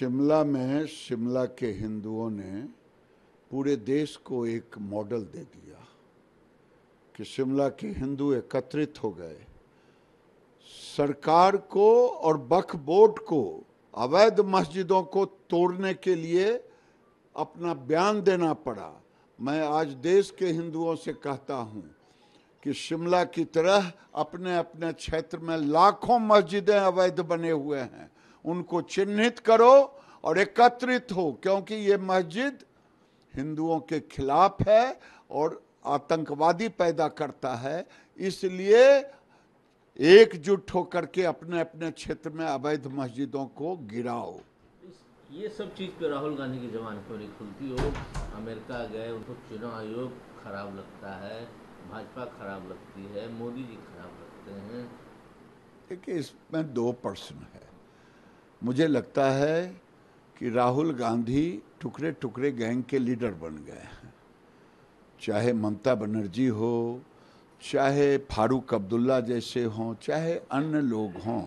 शिमला में शिमला के हिंदुओं ने पूरे देश को एक मॉडल दे दिया कि शिमला के हिंदू एकत्रित हो गए सरकार को और बख बोर्ड को अवैध मस्जिदों को तोड़ने के लिए अपना बयान देना पड़ा मैं आज देश के हिंदुओं से कहता हूं कि शिमला की तरह अपने अपने क्षेत्र में लाखों मस्जिदें अवैध बने हुए हैं उनको चिन्हित करो और एकत्रित हो क्योंकि ये मस्जिद हिंदुओं के खिलाफ है और आतंकवादी पैदा करता है इसलिए एकजुट होकर के अपने अपने क्षेत्र में अवैध मस्जिदों को गिराओ ये सब चीज़ पे राहुल गांधी की जबान नहीं खुलती हो अमेरिका गए उनको चुनाव आयोग खराब लगता है भाजपा खराब लगती है मोदी जी खराब लगते हैं देखिए इसमें दो प्रश्न है मुझे लगता है कि राहुल गांधी टुकड़े टुकड़े गैंग के लीडर बन गए हैं चाहे ममता बनर्जी हो चाहे फारूक अब्दुल्ला जैसे हों चाहे अन्य लोग हों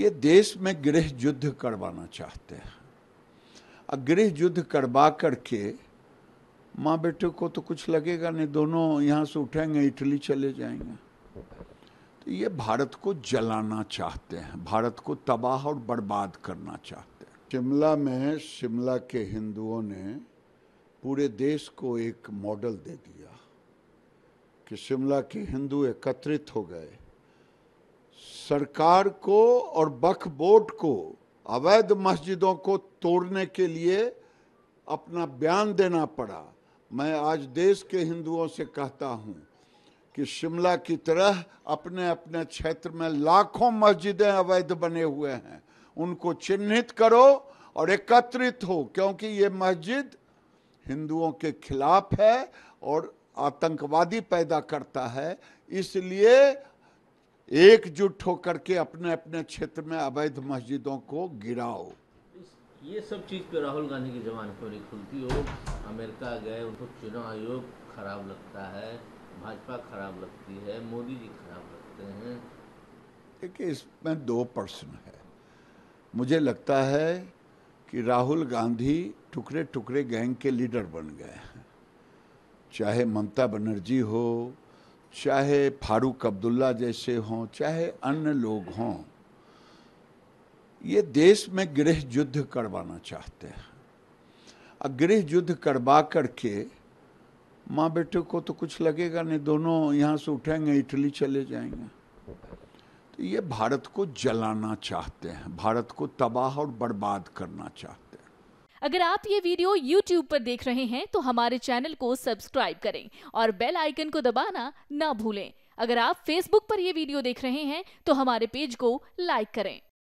ये देश में गृह युद्ध करवाना चाहते हैं और गृह युद्ध करवा करके माँ बेटे को तो कुछ लगेगा नहीं दोनों यहाँ से उठेंगे इटली चले जाएंगे तो ये भारत को जलाना चाहते हैं भारत को तबाह और बर्बाद करना चाहते हैं शिमला में शिमला के हिंदुओं ने पूरे देश को एक मॉडल दे दिया कि शिमला के हिंदू एकत्रित हो गए सरकार को और बख बोर्ड को अवैध मस्जिदों को तोड़ने के लिए अपना बयान देना पड़ा मैं आज देश के हिंदुओं से कहता हूँ कि शिमला की तरह अपने अपने क्षेत्र में लाखों मस्जिदें अवैध बने हुए हैं उनको चिन्हित करो और एकत्रित हो क्योंकि ये मस्जिद हिंदुओं के खिलाफ है और आतंकवादी पैदा करता है इसलिए एकजुट होकर के अपने अपने क्षेत्र में अवैध मस्जिदों को गिराओ ये सब चीज़ पे राहुल गांधी की जवानखोरी खुलती हो अमेरिका गए उनको चुनाव आयोग खराब लगता है भाजपा खराब लगती है मोदी जी खराब लगते हैं देखिए इसमें दो प्रश्न है मुझे लगता है कि राहुल गांधी टुकड़े टुकड़े गैंग के लीडर बन गए हैं चाहे ममता बनर्जी हो चाहे फारूक अब्दुल्ला जैसे हों चाहे अन्य लोग हों ये देश में गृह युद्ध करवाना चाहते हैं और गृह युद्ध करवा करके माँ बेटे को तो कुछ लगेगा नहीं दोनों यहाँ से उठेंगे इटली चले जाएंगे तो ये भारत को जलाना चाहते हैं भारत को तबाह और बर्बाद करना चाहते हैं अगर आप ये वीडियो YouTube पर देख रहे हैं तो हमारे चैनल को सब्सक्राइब करें और बेल आइकन को दबाना ना भूलें अगर आप Facebook पर यह वीडियो देख रहे हैं तो हमारे पेज को लाइक करें